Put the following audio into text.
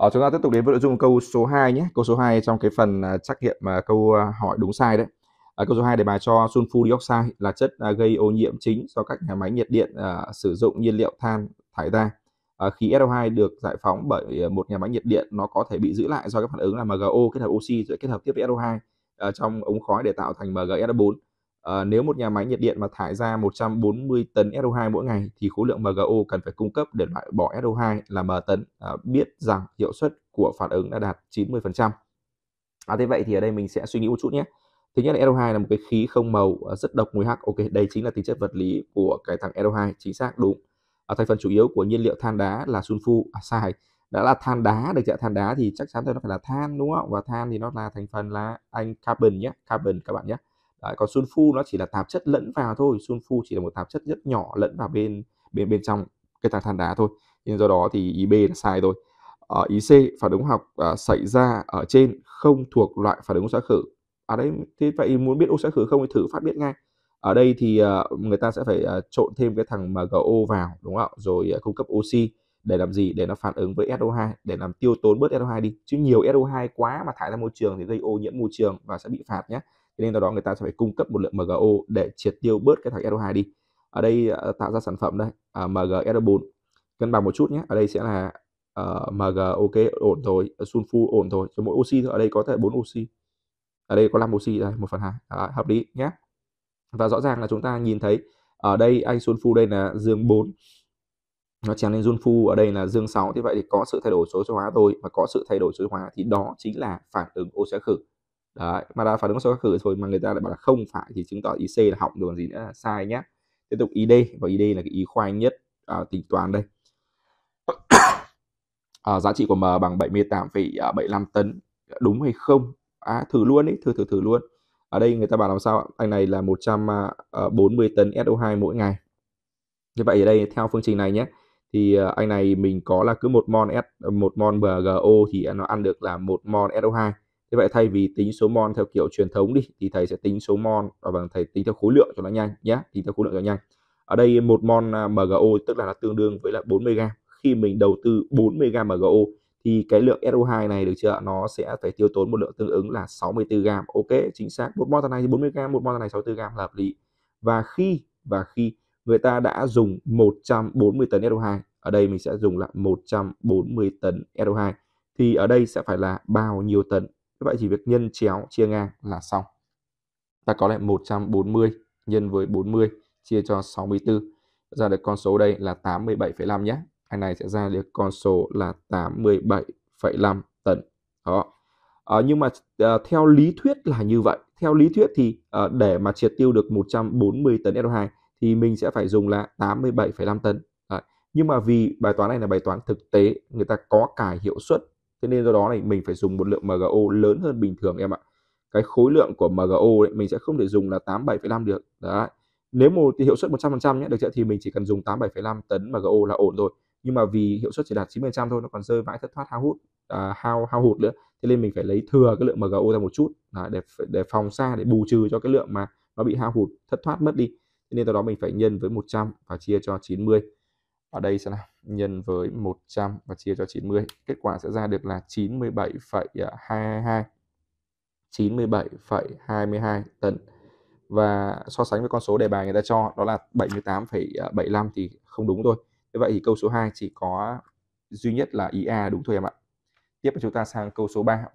Ờ, chúng ta tiếp tục đến với nội dung câu số 2 nhé. Câu số 2 trong cái phần uh, trắc nghiệm mà câu à, hỏi đúng sai đấy. À, câu số 2 đề bài cho sunfu dioxide là chất à, gây ô nhiễm chính do các nhà máy nhiệt điện à, sử dụng nhiên liệu than thải ra. À, khí SO2 được giải phóng bởi một nhà máy nhiệt điện nó có thể bị giữ lại do các phản ứng là MgO kết hợp oxy rồi kết hợp tiếp với SO2 à, trong ống khói để tạo thành MgSO4. Ờ, nếu một nhà máy nhiệt điện mà thải ra 140 tấn SO2 mỗi ngày thì khối lượng MgO cần phải cung cấp để loại bỏ SO2 là m tấn. À, biết rằng hiệu suất của phản ứng đã đạt 90%. À, thế vậy thì ở đây mình sẽ suy nghĩ một chút nhé. Thứ nhất là SO2 là một cái khí không màu ờ, rất độc mùi hắc. Ok, đây chính là tính chất vật lý của cái thằng SO2, chính xác đúng. À, thành phần chủ yếu của nhiên liệu than đá là sunfu, à, sai, đã là than đá được chưa? Than đá thì chắc chắn là nó phải là than đúng không? Và than thì nó là thành phần là anh carbon nhé, carbon các bạn nhé Đấy, còn sunfu nó chỉ là tạp chất lẫn vào thôi sunfu chỉ là một tạp chất rất nhỏ lẫn vào bên bên bên trong cái tảng than đá thôi nên do đó thì ý B là sai thôi ở ờ, ý C phản ứng học à, xảy ra ở trên không thuộc loại phản ứng oxy khử ở à đây thế vậy muốn biết oxy khử không thì thử phát biết ngay ở đây thì à, người ta sẽ phải à, trộn thêm cái thằng MgO vào đúng không ạ rồi à, cung cấp oxy để làm gì để nó phản ứng với SO2 để làm tiêu tốn bớt SO2 đi chứ nhiều SO2 quá mà thải ra môi trường thì gây ô nhiễm môi trường và sẽ bị phạt nhé thế nên do đó người ta sẽ phải cung cấp một lượng MgO để triệt tiêu bớt cái thằng SO2 đi ở đây ờ, tạo ra sản phẩm đây à, ờ, MgSO4 cân bằng một chút nhé ở đây sẽ là uh, ờ, MG ok ổn rồi sunfu ổn rồi cho mỗi oxy thôi ở đây có thể 4 oxy ở đây có 5 oxy đây một phần hai à, hợp lý nhé và rõ ràng là chúng ta nhìn thấy ở đây anh sunfu đây là dương 4 nó chèn lên sunfu ở đây là dương 6 thì vậy thì có sự thay đổi số hóa thôi và có sự thay đổi số hóa thì đó chính là phản ứng oxy khử đấy mà đã phản ứng số các cử rồi mà người ta lại bảo là không phải thì chứng tỏ ý C là hỏng rồi gì nữa là sai nhé tiếp tục ý D và ý D là cái ý khoai nhất à, tính toán đây à, giá trị của M bằng 78,75 tấn đúng hay không à, thử luôn ý thử thử thử luôn ở đây người ta bảo làm sao anh này là 140 à, ờ, tấn SO2 mỗi ngày như vậy ở đây theo phương trình này nhé thì à, anh này mình có là cứ một mol S một mol MgO thì nó ăn được là một mol SO2 Thế vậy thay vì tính số mol theo kiểu truyền thống đi thì thầy sẽ tính số mol à, và bằng thầy tính theo khối lượng cho nó nhanh nhé, tính theo khối lượng cho nhanh. Ở đây một mol à, MgO tức là nó tương đương với là 40 g. Khi mình đầu tư 40 g MgO thì cái lượng SO2 này được chưa? Nó sẽ phải tiêu tốn một lượng tương ứng là 64 g. Ok, chính xác. Một mol này thì 40 g, một mol này 64 g là hợp lý. Và khi và khi người ta đã dùng 140 tấn SO2, ở đây mình sẽ dùng là 140 tấn SO2 thì ở đây sẽ phải là bao nhiêu tấn như vậy thì việc nhân chéo chia ngang là xong. Ta có lại 140 nhân với 40 chia cho 64. Ra được con số đây là 87,5 nhé. Anh này sẽ ra được con số là 87,5 tấn. Đó. À, nhưng mà à, theo lý thuyết là như vậy. Theo lý thuyết thì à, để mà triệt tiêu được 140 tấn SO2 thì mình sẽ phải dùng là 87,5 tấn. Đấy. Nhưng mà vì bài toán này là bài toán thực tế, người ta có cả hiệu suất Thế nên do đó này mình phải dùng một lượng MgO lớn hơn bình thường em ạ. Cái khối lượng của MgO đấy, mình sẽ không thể dùng là 87,5 được. Đấy. Nếu một thì hiệu suất 100% nhé, được chưa? thì mình chỉ cần dùng 87,5 tấn MgO là ổn rồi. Nhưng mà vì hiệu suất chỉ đạt 90% thôi nó còn rơi vãi thất thoát hao hút à, hao hao hụt nữa. Thế nên mình phải lấy thừa cái lượng MgO ra một chút à, để để phòng xa để bù trừ cho cái lượng mà nó bị hao hụt thất thoát mất đi. Thế nên từ đó mình phải nhân với 100 và chia cho 90. Ở đây sẽ là nhân với 100 và chia cho 90. Kết quả sẽ ra được là 97,22 97,22 tấn và so sánh với con số đề bài người ta cho đó là 78,75 thì không đúng thôi. Như vậy thì câu số 2 chỉ có duy nhất là ý A đúng thôi em ạ. Tiếp chúng ta sang câu số 3